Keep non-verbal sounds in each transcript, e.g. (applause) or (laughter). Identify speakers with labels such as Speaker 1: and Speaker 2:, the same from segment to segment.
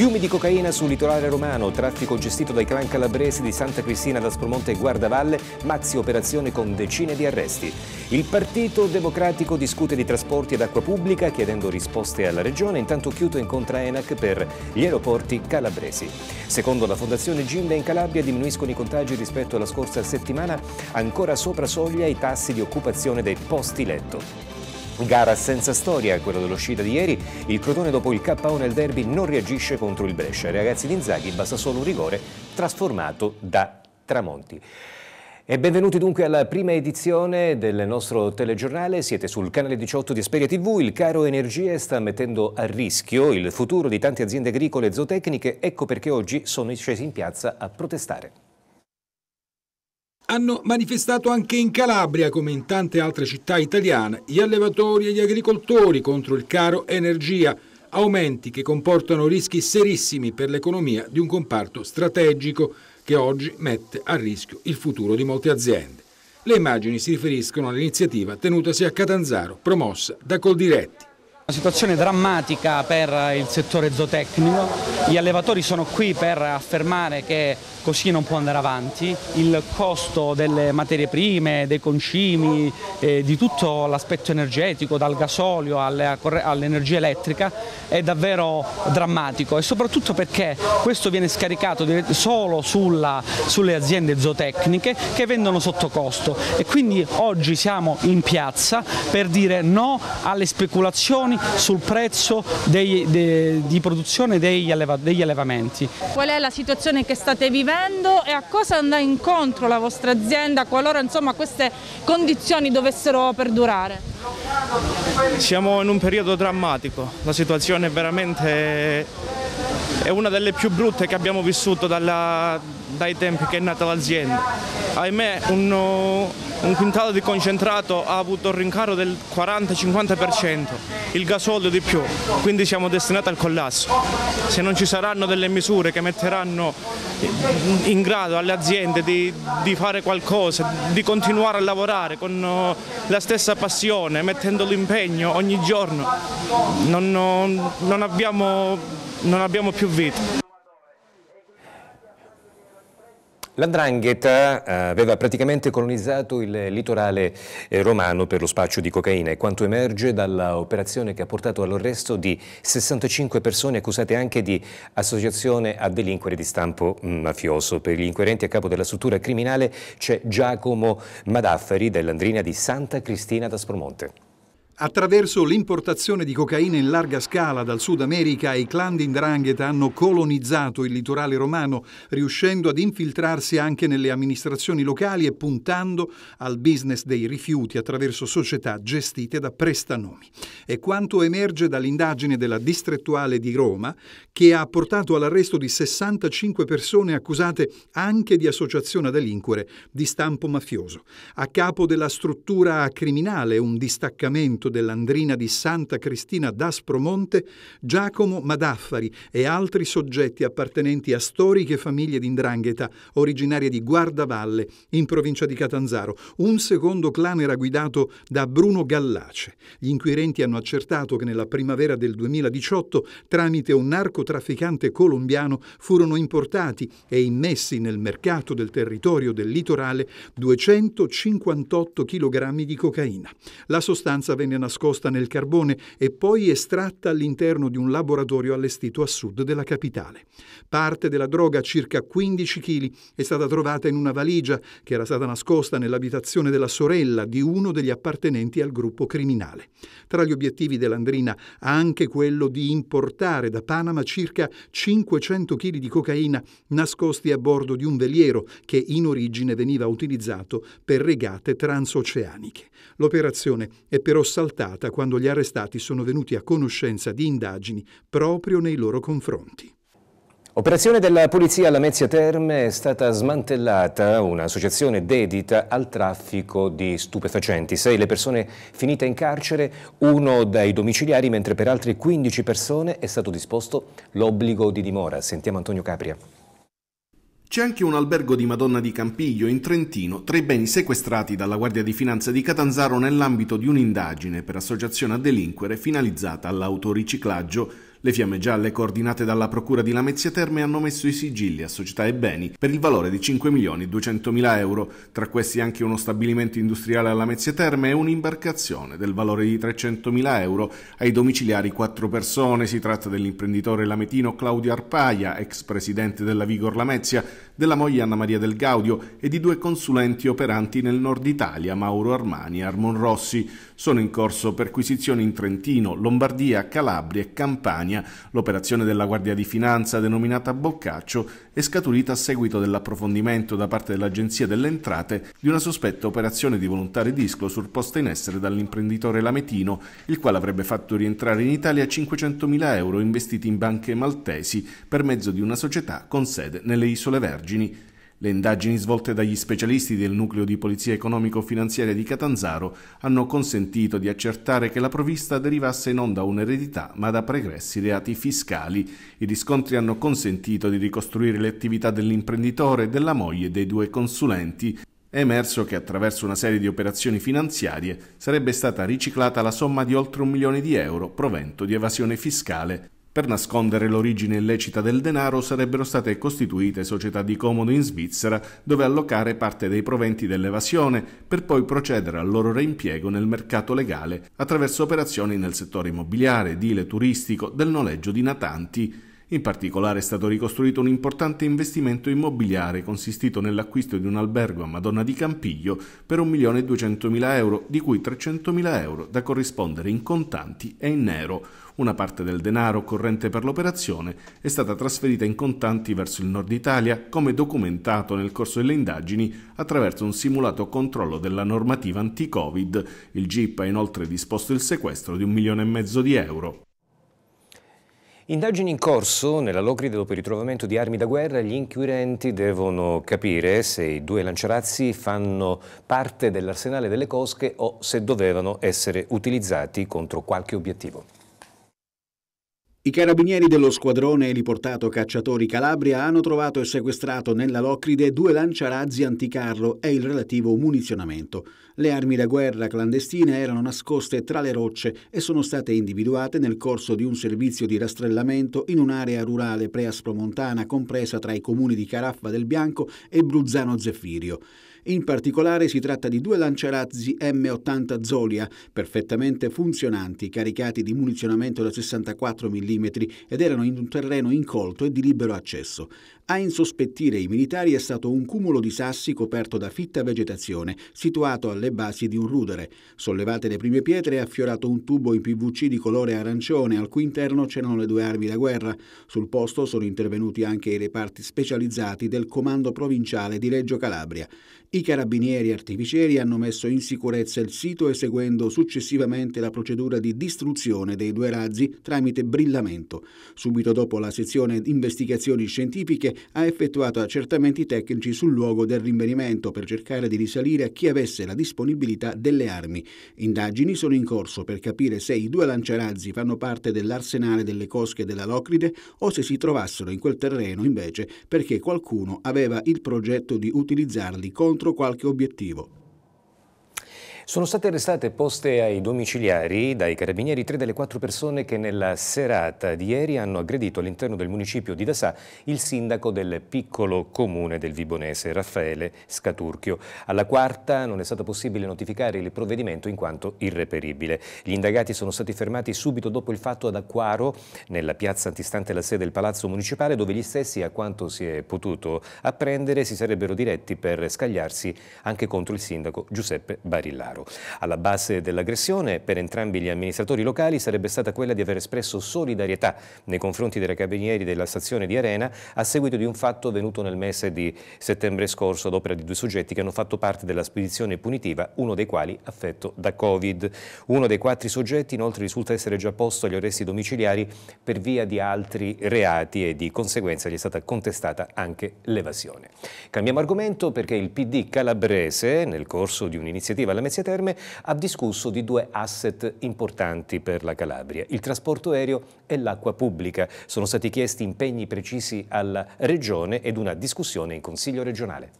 Speaker 1: Fiumi di cocaina sul litorale romano, traffico gestito dai clan calabresi di Santa Cristina d'Aspromonte e Guardavalle, mazzi operazione con decine di arresti. Il Partito Democratico discute di trasporti ed acqua pubblica chiedendo risposte alla regione, intanto Chiuto incontra ENAC per gli aeroporti calabresi. Secondo la Fondazione Gimbe in Calabria diminuiscono i contagi rispetto alla scorsa settimana, ancora sopra soglia i tassi di occupazione dei posti letto. Gara senza storia, quella dell'uscita di ieri. Il Crotone dopo il KO nel derby non reagisce contro il Brescia. ragazzi di Inzaghi basta solo un rigore trasformato da Tramonti. E benvenuti dunque alla prima edizione del nostro telegiornale. Siete sul canale 18 di Esperia TV. Il caro energie sta mettendo a rischio il futuro di tante aziende agricole e zootecniche. Ecco perché oggi sono scesi in piazza a protestare
Speaker 2: hanno manifestato anche in Calabria, come in tante altre città italiane, gli allevatori e gli agricoltori contro il caro energia, aumenti che comportano rischi serissimi per l'economia di un comparto strategico che oggi mette a rischio il futuro di molte aziende. Le immagini si riferiscono all'iniziativa tenutasi a Catanzaro, promossa
Speaker 1: da Coldiretti. Una situazione drammatica per il settore zootecnico, gli allevatori sono qui per affermare che così non può andare avanti, il costo delle materie prime, dei concimi, eh, di tutto l'aspetto energetico, dal gasolio all'energia elettrica è davvero drammatico e soprattutto perché questo viene scaricato solo sulla, sulle aziende zootecniche che vendono sotto costo e quindi oggi siamo in piazza per dire no alle speculazioni sul prezzo dei, de, di produzione degli, alleva, degli allevamenti.
Speaker 3: Qual è la situazione che state vivendo e a cosa andrà incontro la vostra azienda qualora insomma, queste condizioni dovessero perdurare?
Speaker 1: Siamo in un periodo drammatico, la situazione è veramente è una delle più brutte che abbiamo vissuto dalla, dai tempi che è nata l'azienda. Ahimè un, uh, un, quintale di concentrato ha avuto un rincaro del 40-50%, il gasolio di più, quindi siamo destinati al collasso. Se non ci saranno delle misure che metteranno in grado alle aziende di, di fare qualcosa, di continuare a lavorare con uh, la stessa passione, mettendo l'impegno ogni giorno, non, uh, non, abbiamo, non abbiamo più vita. La Drangheta eh, aveva praticamente colonizzato il litorale eh, romano per lo spaccio di cocaina e quanto emerge dall'operazione che ha portato all'arresto di 65 persone accusate anche di associazione a delinquere di stampo mm, mafioso. Per gli inquirenti a capo della struttura criminale c'è Giacomo Madafferi dell'Andrina di Santa Cristina da Spromonte.
Speaker 4: Attraverso l'importazione di cocaina in larga scala dal Sud America, i clan di Ndrangheta hanno colonizzato il litorale romano, riuscendo ad infiltrarsi anche nelle amministrazioni locali e puntando al business dei rifiuti attraverso società gestite da prestanomi. È quanto emerge dall'indagine della distrettuale di Roma, che ha portato all'arresto di 65 persone accusate anche di associazione a delinquere di stampo mafioso. A capo della struttura criminale, un distaccamento concerto dell'Andrina di Santa Cristina d'Aspromonte, Giacomo Madaffari e altri soggetti appartenenti a storiche famiglie di d'indrangheta, originarie di Guardavalle, in provincia di Catanzaro. Un secondo clan era guidato da Bruno Gallace. Gli inquirenti hanno accertato che nella primavera del 2018, tramite un narcotrafficante colombiano, furono importati e immessi nel mercato del territorio del litorale 258 kg di cocaina. La sostanza venne nascosta nel carbone e poi estratta all'interno di un laboratorio allestito a sud della capitale. Parte della droga, circa 15 kg, è stata trovata in una valigia che era stata nascosta nell'abitazione della sorella di uno degli appartenenti al gruppo criminale. Tra gli obiettivi dell'Andrina anche quello di importare da Panama circa 500 kg di cocaina nascosti a bordo di un veliero che in origine veniva utilizzato per regate transoceaniche. L'operazione è però saltata esaltata quando gli arrestati sono venuti a conoscenza di indagini proprio nei loro confronti.
Speaker 1: Operazione della polizia alla Mezzia Terme è stata smantellata un'associazione dedita al traffico di stupefacenti. Sei le persone finite in carcere, uno dai domiciliari, mentre per altre 15 persone è stato disposto l'obbligo di dimora. Sentiamo Antonio Capria.
Speaker 5: C'è anche un albergo di Madonna di Campiglio in Trentino, tra i beni sequestrati dalla Guardia di Finanza di Catanzaro nell'ambito di un'indagine per associazione a delinquere finalizzata all'autoriciclaggio le fiamme gialle coordinate dalla Procura di Lamezia Terme hanno messo i sigilli a società e beni per il valore di 5.200.000 euro, tra questi anche uno stabilimento industriale a Lamezia Terme e un'imbarcazione del valore di 300.000 euro, ai domiciliari quattro persone, si tratta dell'imprenditore lametino Claudio Arpaia, ex presidente della Vigor Lamezia, della moglie Anna Maria del Gaudio e di due consulenti operanti nel nord Italia, Mauro Armani e Armon Rossi. Sono in corso perquisizioni in Trentino, Lombardia, Calabria e Campania. L'operazione della Guardia di Finanza, denominata Boccaccio, è scaturita a seguito dell'approfondimento da parte dell'Agenzia delle Entrate di una sospetta operazione di volontario di surposta in essere dall'imprenditore Lametino, il quale avrebbe fatto rientrare in Italia 500.000 euro investiti in banche maltesi per mezzo di una società con sede nelle Isole Vergini. Le indagini svolte dagli specialisti del nucleo di polizia economico-finanziaria di Catanzaro hanno consentito di accertare che la provvista derivasse non da un'eredità ma da pregressi reati fiscali. I riscontri hanno consentito di ricostruire le attività dell'imprenditore, della moglie e dei due consulenti. È emerso che attraverso una serie di operazioni finanziarie sarebbe stata riciclata la somma di oltre un milione di euro provento di evasione fiscale per nascondere l'origine illecita del denaro sarebbero state costituite società di comodo in Svizzera dove allocare parte dei proventi dell'evasione per poi procedere al loro reimpiego nel mercato legale attraverso operazioni nel settore immobiliare, edile, turistico, del noleggio di natanti in particolare è stato ricostruito un importante investimento immobiliare consistito nell'acquisto di un albergo a Madonna di Campiglio per 1.200.000 euro, di cui 300.000 euro da corrispondere in contanti e in nero. Una parte del denaro corrente per l'operazione è stata trasferita in contanti verso il nord Italia, come documentato nel corso delle indagini attraverso un simulato controllo della normativa
Speaker 1: anti-Covid. Il GIP ha inoltre disposto il sequestro di un milione e mezzo di euro. Indagini in corso nella Locri dopo il ritrovamento di armi da guerra, gli inquirenti devono capire se i due lanciarazzi fanno parte dell'arsenale delle cosche o se dovevano essere utilizzati contro qualche obiettivo.
Speaker 6: I carabinieri dello squadrone riportato cacciatori Calabria hanno trovato e sequestrato nella Locride due lanciarazzi anticarro e il relativo munizionamento. Le armi da guerra clandestine erano nascoste tra le rocce e sono state individuate nel corso di un servizio di rastrellamento in un'area rurale preaspromontana compresa tra i comuni di Caraffa del Bianco e Bruzzano Zeffirio. In particolare si tratta di due lanciarazzi M80 Zolia, perfettamente funzionanti, caricati di munizionamento da 64 mm ed erano in un terreno incolto e di libero accesso. A insospettire i militari è stato un cumulo di sassi coperto da fitta vegetazione, situato alle basi di un rudere. Sollevate le prime pietre è affiorato un tubo in PVC di colore arancione, al cui interno c'erano le due armi da guerra. Sul posto sono intervenuti anche i reparti specializzati del Comando Provinciale di Reggio Calabria. I carabinieri artificieri hanno messo in sicurezza il sito eseguendo successivamente la procedura di distruzione dei due razzi tramite brillamento. Subito dopo la sezione investigazioni scientifiche ha effettuato accertamenti tecnici sul luogo del rinvenimento per cercare di risalire a chi avesse la disponibilità delle armi. Indagini sono in corso per capire se i due lanciarazzi fanno parte dell'arsenale delle cosche della Locride o se si trovassero in quel terreno invece perché qualcuno aveva il progetto di utilizzarli contro qualche obiettivo.
Speaker 1: Sono state arrestate e poste ai domiciliari dai carabinieri tre delle quattro persone che nella serata di ieri hanno aggredito all'interno del municipio di Dassà il sindaco del piccolo comune del Vibonese, Raffaele Scaturchio. Alla quarta non è stato possibile notificare il provvedimento in quanto irreperibile. Gli indagati sono stati fermati subito dopo il fatto ad Acquaro, nella piazza antistante la sede del palazzo municipale, dove gli stessi, a quanto si è potuto apprendere, si sarebbero diretti per scagliarsi anche contro il sindaco Giuseppe Barillaro denaro. Alla base dell'aggressione per entrambi gli amministratori locali sarebbe stata quella di aver espresso solidarietà nei confronti dei carabinieri della stazione di Arena a seguito di un fatto avvenuto nel mese di settembre scorso ad opera di due soggetti che hanno fatto parte della spedizione punitiva, uno dei quali affetto da Covid. Uno dei quattro soggetti inoltre risulta essere già posto agli arresti domiciliari per via di altri reati e di conseguenza gli è stata contestata anche l'evasione. Cambiamo argomento perché il PD calabrese, nel corso di un'iniziativa alla Mezzia Terme ha discusso di due asset importanti per la Calabria, il trasporto aereo e l'acqua pubblica. Sono stati chiesti impegni precisi alla Regione ed una discussione in Consiglio regionale.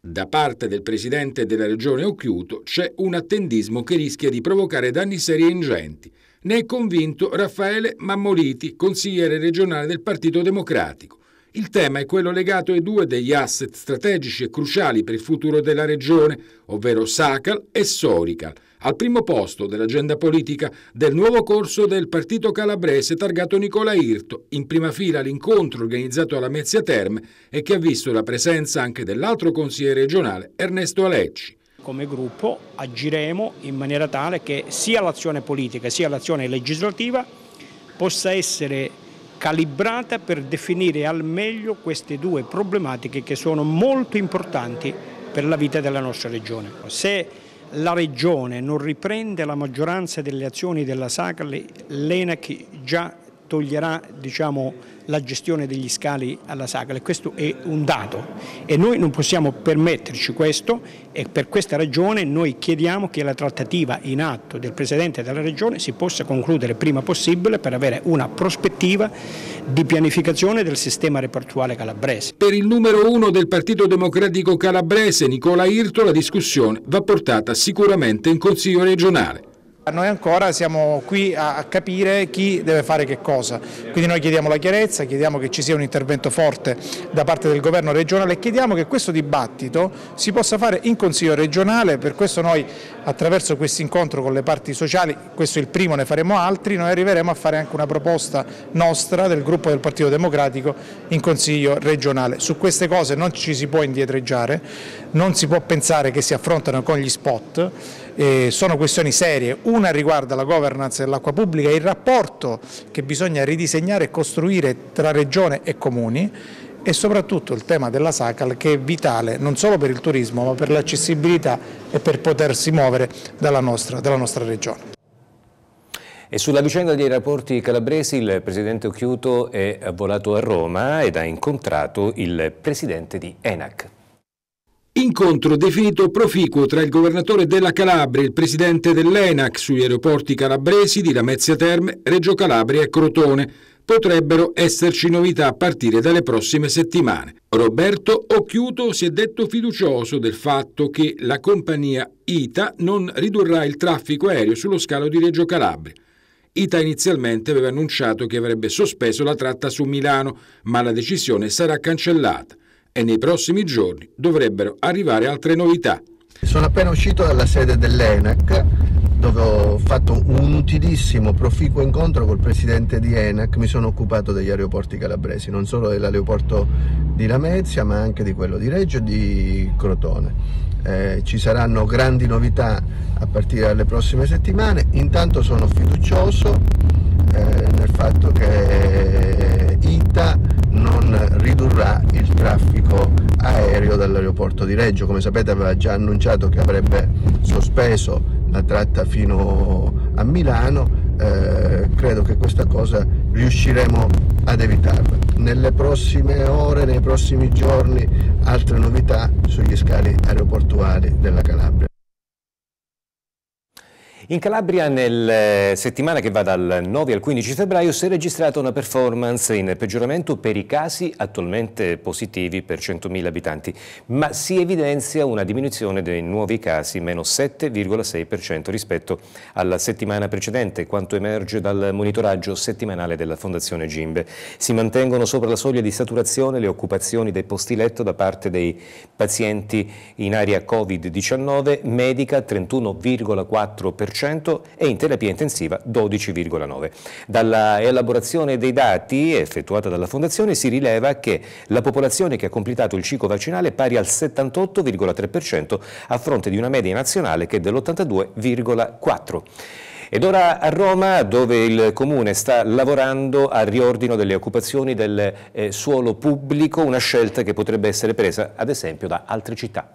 Speaker 2: Da parte del presidente della regione Occhiuto c'è un attendismo che rischia di provocare danni seri e ingenti. Ne è convinto Raffaele Mammoliti, consigliere regionale del Partito Democratico. Il tema è quello legato ai due degli asset strategici e cruciali per il futuro della regione, ovvero Sacal e Sorical, al primo posto dell'agenda politica del nuovo corso del partito calabrese targato Nicola Irto, in prima fila l'incontro organizzato alla Mezzia Terme e che ha visto la presenza anche dell'altro consigliere regionale Ernesto Alecci come gruppo
Speaker 1: agiremo in maniera tale che sia l'azione politica sia l'azione legislativa possa essere calibrata per definire al meglio queste due problematiche che sono molto importanti per la vita della nostra regione. Se la regione non riprende la maggioranza delle azioni della SACA, l'ENAC già toglierà diciamo, la gestione degli scali alla Sagra e questo è un dato e noi non possiamo permetterci questo e per questa ragione noi chiediamo che la trattativa in atto del Presidente della Regione si possa concludere prima possibile per avere una prospettiva di pianificazione del sistema repertuale calabrese. Per il
Speaker 2: numero uno del Partito Democratico Calabrese, Nicola Irto, la discussione va portata sicuramente in Consiglio regionale.
Speaker 4: Noi ancora siamo qui a capire chi deve fare che cosa, quindi noi chiediamo la chiarezza, chiediamo che ci sia un intervento forte da parte del governo regionale e chiediamo che questo dibattito si possa fare in Consiglio regionale, per questo noi attraverso questo incontro con le parti sociali, questo è il primo, ne faremo altri, noi arriveremo a fare anche una proposta nostra del gruppo del Partito Democratico in Consiglio regionale. Su queste cose non ci si può indietreggiare, non si può pensare che si affrontano con gli spot eh, sono questioni serie. Una riguarda la governance dell'acqua pubblica e il rapporto che bisogna ridisegnare e costruire tra regione e comuni e soprattutto il tema della SACAL che è vitale non solo per il turismo ma per l'accessibilità e per potersi muovere dalla nostra, dalla nostra regione.
Speaker 1: E sulla vicenda dei rapporti calabresi il presidente Occhiuto è volato a Roma ed ha incontrato il presidente di ENAC.
Speaker 2: Incontro definito proficuo tra il governatore della Calabria e il presidente dell'ENAC sugli aeroporti calabresi di Lamezia Terme, Reggio Calabria e Crotone. Potrebbero esserci novità a partire dalle prossime settimane. Roberto Occhiuto si è detto fiducioso del fatto che la compagnia ITA non ridurrà il traffico aereo sullo scalo di Reggio Calabria. ITA inizialmente aveva annunciato che avrebbe sospeso la tratta su Milano, ma la decisione sarà cancellata e nei prossimi giorni dovrebbero arrivare altre novità.
Speaker 7: Sono appena uscito dalla sede dell'ENAC dove ho fatto un utilissimo, proficuo incontro col presidente di ENAC, mi sono occupato degli aeroporti calabresi, non solo dell'aeroporto di Lamezia ma anche di quello di Reggio e di Crotone. Eh, ci saranno grandi novità a partire dalle prossime settimane, intanto sono fiducioso eh, nel fatto che ridurrà il traffico aereo dall'aeroporto di Reggio. Come sapete aveva già annunciato che avrebbe sospeso la tratta fino a Milano, eh, credo che questa cosa riusciremo ad evitarla. Nelle prossime ore, nei prossimi giorni, altre novità sugli scali aeroportuali della Calabria.
Speaker 1: In Calabria nella eh, settimana che va dal 9 al 15 febbraio si è registrata una performance in peggioramento per i casi attualmente positivi per 100.000 abitanti, ma si evidenzia una diminuzione dei nuovi casi, meno 7,6% rispetto alla settimana precedente, quanto emerge dal monitoraggio settimanale della Fondazione Gimbe. Si mantengono sopra la soglia di saturazione le occupazioni dei posti letto da parte dei pazienti in area Covid-19, medica 31,4% e in terapia intensiva 12,9%. Dalla elaborazione dei dati effettuata dalla Fondazione si rileva che la popolazione che ha completato il ciclo vaccinale è pari al 78,3% a fronte di una media nazionale che è dell'82,4%. Ed ora a Roma, dove il Comune sta lavorando al riordino delle occupazioni del eh, suolo pubblico, una scelta che potrebbe essere presa ad esempio da altre città.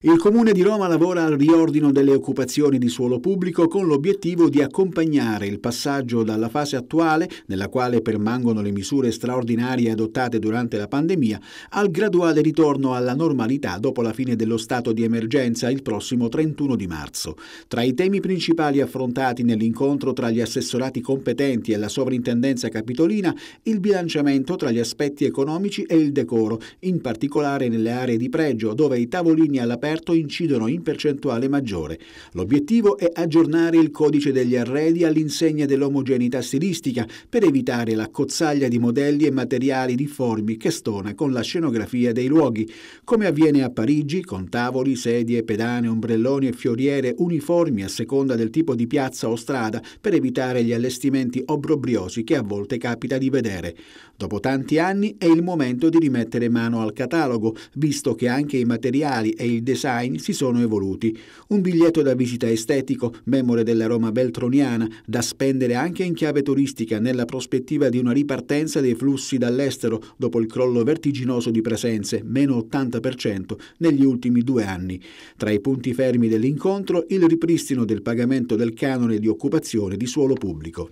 Speaker 6: Il Comune di Roma lavora al riordino delle occupazioni di suolo pubblico con l'obiettivo di accompagnare il passaggio dalla fase attuale, nella quale permangono le misure straordinarie adottate durante la pandemia, al graduale ritorno alla normalità dopo la fine dello stato di emergenza il prossimo 31 di marzo. Tra i temi principali affrontati nell'incontro tra gli assessorati competenti e la sovrintendenza capitolina, il bilanciamento tra gli aspetti economici e il decoro, in particolare nelle aree di pregio dove i tavolini all'aperto scoperto incidono in percentuale maggiore. L'obiettivo è aggiornare il codice degli arredi all'insegna dell'omogeneità stilistica per evitare la cozzaglia di modelli e materiali difformi che stona con la scenografia dei luoghi, come avviene a Parigi con tavoli, sedie, pedane, ombrelloni e fioriere uniformi a seconda del tipo di piazza o strada per evitare gli allestimenti obbrobriosi che a volte capita di vedere. Dopo tanti anni è il momento di rimettere mano al catalogo, visto che anche i materiali e il destino design si sono evoluti. Un biglietto da visita estetico, memore della Roma beltroniana, da spendere anche in chiave turistica nella prospettiva di una ripartenza dei flussi dall'estero dopo il crollo vertiginoso di presenze, meno 80% negli ultimi due anni. Tra i punti fermi dell'incontro il ripristino del pagamento del canone di occupazione di suolo pubblico.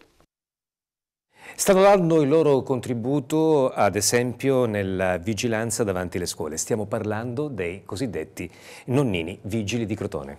Speaker 1: Stanno dando il loro contributo, ad esempio, nella vigilanza davanti alle scuole. Stiamo parlando dei cosiddetti nonnini vigili di Crotone.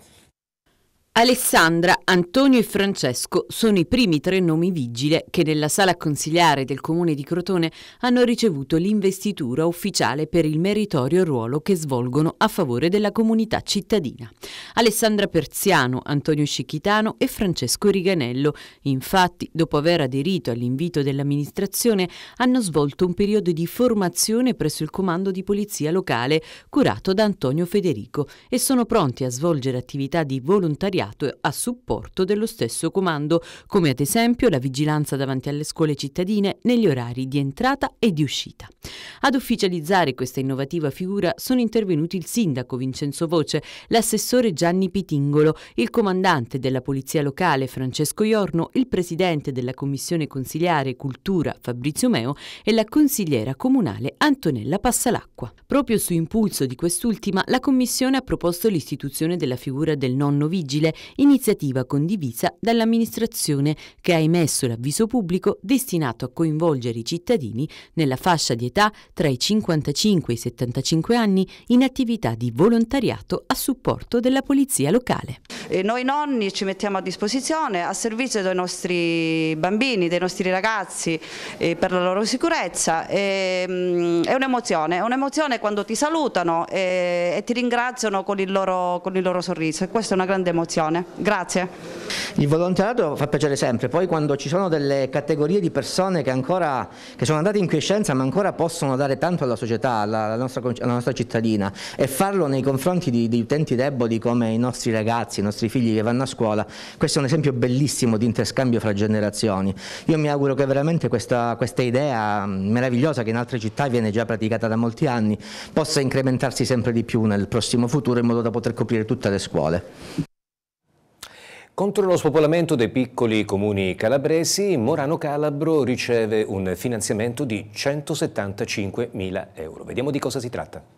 Speaker 3: Alessandra, Antonio e Francesco sono i primi tre nomi vigile che nella sala consigliare del comune di Crotone hanno ricevuto l'investitura ufficiale per il meritorio ruolo che svolgono a favore della comunità cittadina. Alessandra Perziano, Antonio Scicchitano e Francesco Riganello, infatti, dopo aver aderito all'invito dell'amministrazione, hanno svolto un periodo di formazione presso il comando di polizia locale curato da Antonio Federico e sono pronti a svolgere attività di volontariato impiegato a supporto dello stesso comando, come ad esempio la vigilanza davanti alle scuole cittadine negli orari di entrata e di uscita. Ad ufficializzare questa innovativa figura sono intervenuti il sindaco Vincenzo Voce, l'assessore Gianni Pitingolo, il comandante della Polizia Locale Francesco Iorno, il presidente della Commissione Consiliare Cultura Fabrizio Meo e la consigliera comunale Antonella Passalacqua. Proprio su impulso di quest'ultima, la Commissione ha proposto l'istituzione della figura del nonno vigile, iniziativa condivisa dall'amministrazione che ha emesso l'avviso pubblico destinato a coinvolgere i cittadini nella fascia di età tra i 55 e i 75 anni in attività di volontariato a supporto della polizia locale.
Speaker 8: E noi nonni ci mettiamo a disposizione a servizio dei nostri bambini, dei nostri ragazzi eh, per la loro sicurezza. E, ehm, è un'emozione, è un'emozione quando ti salutano e, eh, e ti ringraziano con il, loro, con il loro sorriso e questa è una grande emozione attenzione. Grazie.
Speaker 7: Il volontariato fa piacere sempre, poi quando ci sono delle categorie di persone che ancora che sono andate in quiescenza ma ancora possono dare tanto alla società, alla, nostra, alla nostra cittadina e farlo nei confronti di, di, utenti deboli come i nostri ragazzi, i nostri figli che vanno a scuola, questo è un esempio bellissimo di interscambio fra generazioni. Io mi auguro che veramente questa, questa idea meravigliosa che in altre città viene già praticata da molti anni possa incrementarsi sempre di più nel prossimo futuro in modo da poter coprire tutte le scuole.
Speaker 1: Contro lo spopolamento dei piccoli comuni calabresi, Morano Calabro riceve un finanziamento di 175.000 euro. Vediamo di cosa si tratta.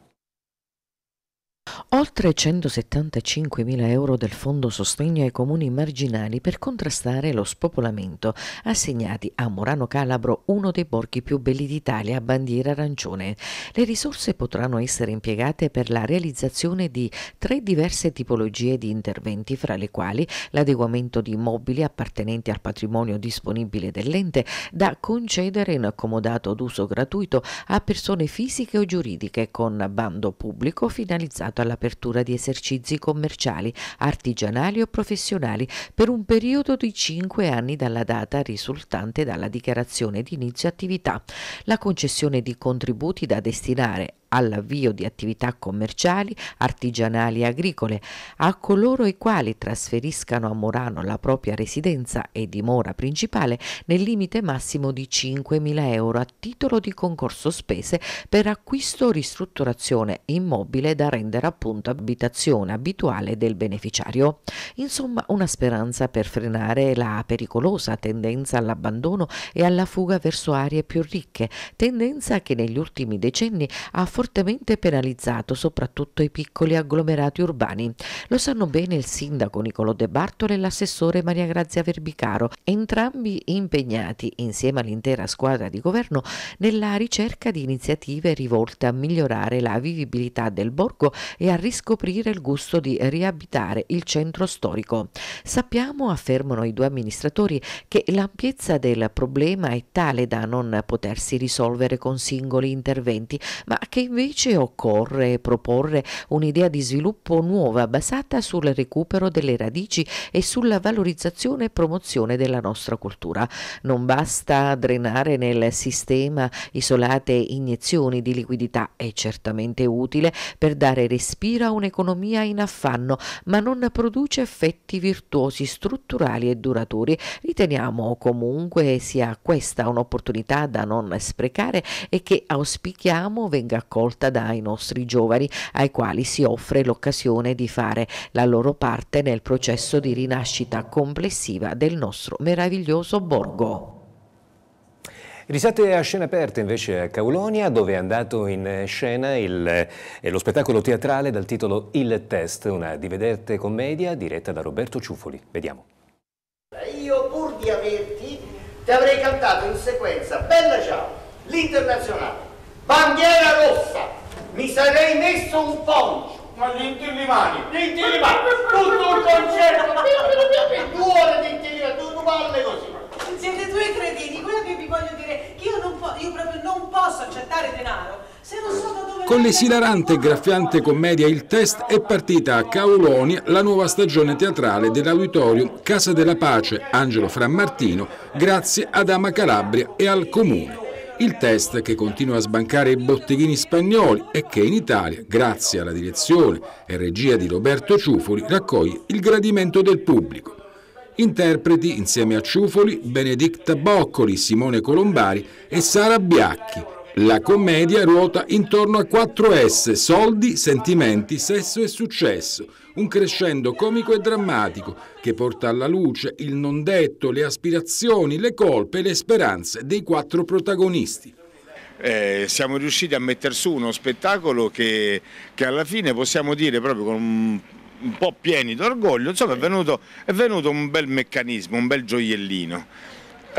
Speaker 8: Oltre 175.000 euro del Fondo Sostegno ai Comuni Marginali per contrastare lo spopolamento, assegnati a Morano Calabro, uno dei borghi più belli d'Italia a bandiera arancione. Le risorse potranno essere impiegate per la realizzazione di tre diverse tipologie di interventi, fra le quali l'adeguamento di immobili appartenenti al patrimonio disponibile dell'ente da concedere in accomodato d'uso gratuito a persone fisiche o giuridiche con bando pubblico finalizzato alla l'apertura di esercizi commerciali, artigianali o professionali per un periodo di 5 anni dalla data risultante dalla dichiarazione di inizio attività, la concessione di contributi da destinare all'avvio di attività commerciali, artigianali e agricole, a coloro i quali trasferiscano a Morano la propria residenza e dimora principale nel limite massimo di 5.000 euro a titolo di concorso spese per acquisto o ristrutturazione immobile da rendere appunto abitazione abituale del beneficiario. Insomma una speranza per frenare la pericolosa tendenza all'abbandono e alla fuga verso aree più ricche, tendenza che negli ultimi decenni ha fortemente penalizzato soprattutto i piccoli agglomerati urbani. Lo sanno bene il sindaco Niccolò De Bartolo e l'assessore Maria Grazia Verbicaro, entrambi impegnati insieme all'intera squadra di governo nella ricerca di iniziative rivolte a migliorare la vivibilità del borgo e a riscoprire il gusto di riabitare il centro storico. Sappiamo, affermano i due amministratori, che l'ampiezza del problema è tale da non potersi risolvere con singoli interventi, ma che invece occorre proporre un'idea di sviluppo nuova basata sul recupero delle radici e sulla valorizzazione e promozione della nostra cultura. Non basta drenare nel sistema isolate iniezioni di liquidità, è certamente utile per dare respiro a un'economia in affanno, ma non produce effetti virtuosi, strutturali e duraturi. Riteniamo comunque sia questa un'opportunità da non sprecare e che auspichiamo venga accolta raccolta dai nostri giovani ai quali si offre l'occasione di fare la loro parte nel processo di rinascita complessiva del nostro meraviglioso borgo.
Speaker 1: Risate a scena aperta invece a Caulonia dove è andato in scena il, eh, lo spettacolo teatrale dal titolo Il Test, una divederte commedia diretta da Roberto Ciuffoli. Vediamo.
Speaker 7: Io pur di averti ti avrei cantato in sequenza Bella Ciao, l'internazionale, bandiera rossa, mi sarei messo un poncio. Ma gli intillimani? Gli intillimani, tutto un concerto, (laughs) due ore di
Speaker 3: intillimani, tu parli così. Siete due cretini, quello che vi voglio dire che io, non po- io proprio non posso accettare denaro se non so da dove...
Speaker 2: Con l'esilarante e graffiante commedia Il Test è partita a Caoloni la nuova stagione teatrale dell'auditorium Casa della Pace Angelo Frammartino grazie ad Ama Calabria e al Comune. Il test che continua a sbancare i botteghini spagnoli e che in Italia, grazie alla direzione e regia di Roberto Ciufoli, raccoglie il gradimento del pubblico. Interpreti insieme a Ciufoli Benedicta Boccoli, Simone Colombari e Sara Biacchi, la commedia ruota intorno a quattro s soldi, sentimenti, sesso e successo, un crescendo comico e drammatico che porta alla luce il non detto, le aspirazioni, le colpe e le
Speaker 9: speranze dei quattro protagonisti. Eh, siamo riusciti a mettere su uno spettacolo che, che alla fine possiamo dire proprio con un un po' pieni d'orgoglio, insomma è venuto, è venuto un bel meccanismo, un bel gioiellino.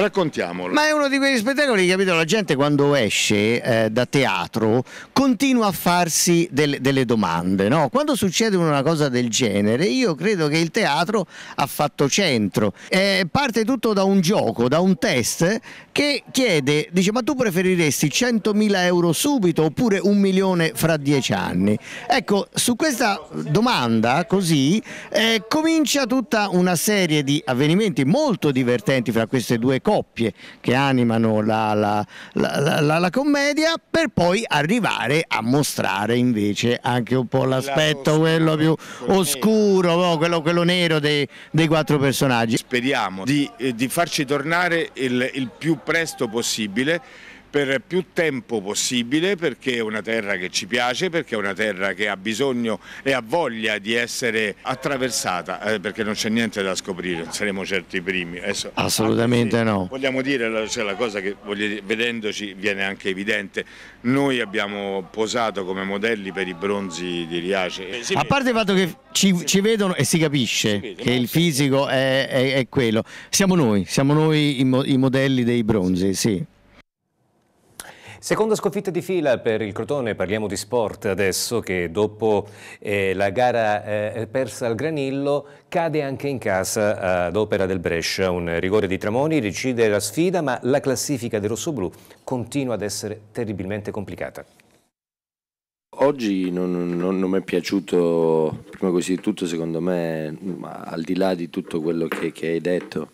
Speaker 9: Raccontiamolo.
Speaker 7: Ma è uno di quegli spettacoli, capito? La gente quando esce eh, da teatro continua a farsi delle, delle domande, no? Quando succede una cosa del genere, io credo che il teatro ha fatto centro. Eh, parte tutto da un gioco, da un test che chiede, dice, ma tu preferiresti 100.000 euro subito oppure un milione fra dieci anni? Ecco, su questa domanda così eh, comincia tutta una serie di avvenimenti molto divertenti fra queste due cose coppie che animano la, la, la, la, commedia per poi arrivare a mostrare invece anche un po' l'aspetto quello più oscuro, no? quello, quello, nero dei, dei, quattro personaggi. Speriamo
Speaker 9: di, eh, di farci tornare il, il più presto possibile per più tempo possibile perché è una terra che ci piace, perché è una terra che ha bisogno e ha voglia di essere attraversata, eh, perché non c'è niente da scoprire, non saremo certi i primi. Adesso, Assolutamente anche, no. Vogliamo dire, cioè, la cosa che dire, vedendoci viene anche evidente, noi abbiamo posato come modelli per i bronzi di Riace. Eh, A parte il fatto
Speaker 7: che ci, ci vedono e si capisce si vede, che il fisico è, è, è, quello, siamo noi, siamo noi i, mo, i modelli dei bronzi, sì.
Speaker 1: Seconda sconfitta di fila per il Crotone, parliamo di sport adesso che dopo eh, la gara eh, persa al Granillo cade anche in casa ad opera del Brescia, un rigore di Tramoni decide la sfida ma la classifica del rossoblù continua ad essere terribilmente complicata.
Speaker 7: Oggi non, non, non mi è piaciuto, prima così di tutto secondo me, al di là di tutto quello che, che hai detto,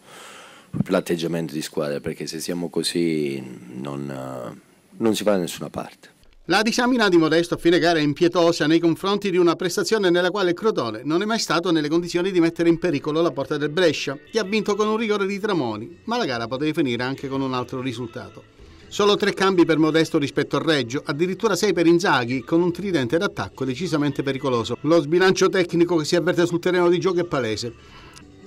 Speaker 7: l'atteggiamento di squadra, perché
Speaker 9: se
Speaker 1: siamo così non non si va da nessuna parte.
Speaker 10: La disamina di Modesto a fine gara è impietosa nei confronti di una prestazione nella quale Crotone non è mai stato nelle condizioni di mettere in pericolo la porta del Brescia, che ha vinto con un rigore di Tramoni, ma la gara poteva finire anche con un altro risultato. Solo tre cambi per Modesto rispetto al Reggio, addirittura sei per Inzaghi, con un tridente d'attacco decisamente pericoloso. Lo sbilancio tecnico che si avverte sul terreno di gioco è palese.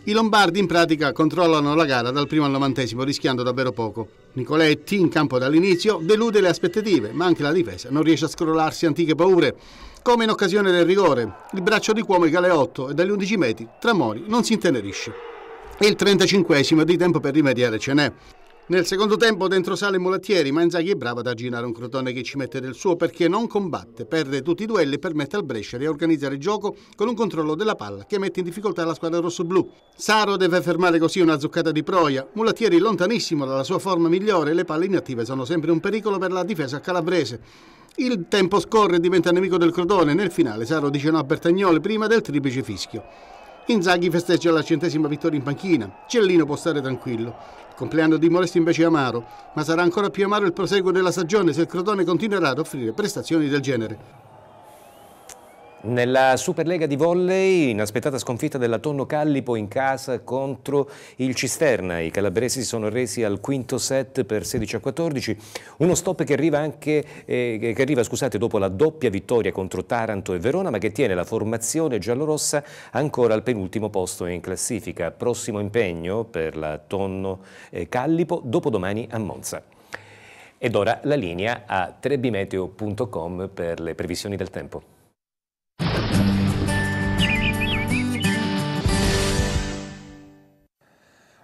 Speaker 10: I Lombardi in pratica controllano la gara dal primo al novantesimo, rischiando davvero poco. Nicoletti, in campo dall'inizio, delude le aspettative, ma anche la difesa non riesce a scrollarsi antiche paure. Come in occasione del rigore, il braccio di Cuomo è Galeotto e dagli 11 metri Tramori non si intenerisce. Il 35 esimo di tempo per rimediare ce n'è. Nel secondo tempo dentro sale Mulattieri, ma Inzaghi è bravo ad aggirare un Crotone che ci mette del suo perché non combatte, perde tutti i duelli e permette al Brescia di organizzare il gioco con un controllo della palla che mette in difficoltà la squadra rossoblù. Saro deve fermare così una zuccata di proia, Mulattieri lontanissimo dalla sua forma migliore le palle inattive sono sempre un pericolo per la difesa calabrese. Il tempo scorre e diventa nemico del Crotone, nel finale Saro dice no a Bertagnoli prima del triplice fischio. Inzaghi festeggia la centesima vittoria in panchina, Cellino può stare tranquillo. Il compleanno di Molesti invece è amaro, ma sarà ancora più amaro il proseguo della stagione se il Crotone continuerà ad offrire prestazioni del
Speaker 1: genere. Nella Superlega di volley, inaspettata sconfitta della Tonno Callipo in casa contro il Cisterna. I calabresi si sono resi al quinto set per 16 a 14. Uno stop che arriva, anche, eh, che arriva scusate, dopo la doppia vittoria contro Taranto e Verona, ma che tiene la formazione giallorossa ancora al penultimo posto in classifica. Prossimo impegno per la Tonno eh, Callipo, dopodomani a Monza. Ed ora la linea a trebimeteo.com per le previsioni del tempo.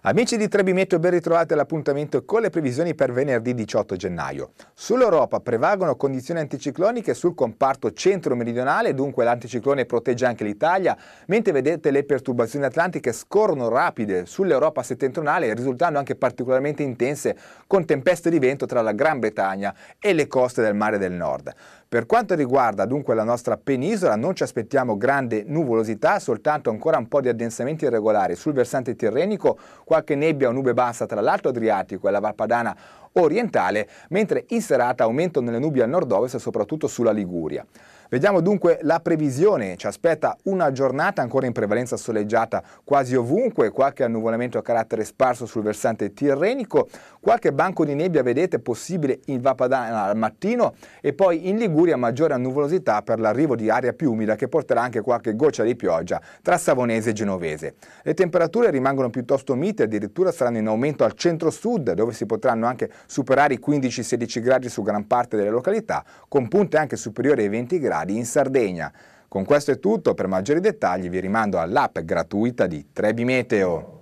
Speaker 9: Amici di Trebimeteo, ben ritrovati all'appuntamento con le previsioni per venerdì 18 gennaio. Sull'Europa prevalgono condizioni anticicloniche sul comparto centro-meridionale, dunque l'anticiclone protegge anche l'Italia, mentre vedete le perturbazioni atlantiche scorrono rapide sull'Europa settentrionale, risultando anche particolarmente intense con tempeste di vento tra la Gran Bretagna e le coste del mare del nord. Per quanto riguarda dunque la nostra penisola non ci aspettiamo grande nuvolosità, soltanto ancora un po' di addensamenti irregolari sul versante tirrenico, qualche nebbia o nube bassa tra l'Alto Adriatico e la Valpadana orientale, mentre in serata aumentano le nubi al nord-ovest soprattutto sulla Liguria. Vediamo dunque la previsione, ci aspetta una giornata ancora in prevalenza soleggiata quasi ovunque, qualche annuvolamento a carattere sparso sul versante tirrenico, qualche banco di nebbia vedete possibile in Vapadana al mattino e poi in Liguria maggiore annuvolosità per l'arrivo di aria più umida che porterà anche qualche goccia di pioggia tra Savonese e Genovese. Le temperature rimangono piuttosto mite, addirittura saranno in aumento al centro-sud dove si potranno anche superare i 15-16 gradi su gran parte delle località, con punte anche superiori ai 20 gradi gradi in Sardegna. Con questo è tutto, per maggiori dettagli vi rimando all'app gratuita
Speaker 1: di Trebi Meteo.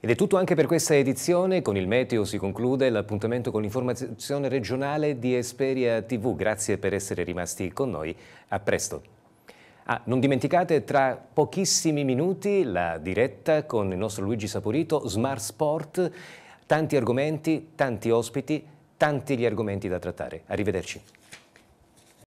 Speaker 1: Ed è tutto anche per questa edizione, con il meteo si conclude l'appuntamento con l'informazione regionale di Esperia TV. Grazie per essere rimasti con noi, a presto. Ah, non dimenticate tra pochissimi minuti la diretta con il nostro Luigi Saporito, Smart Sport, tanti argomenti, tanti ospiti, tanti gli argomenti da trattare. Arrivederci.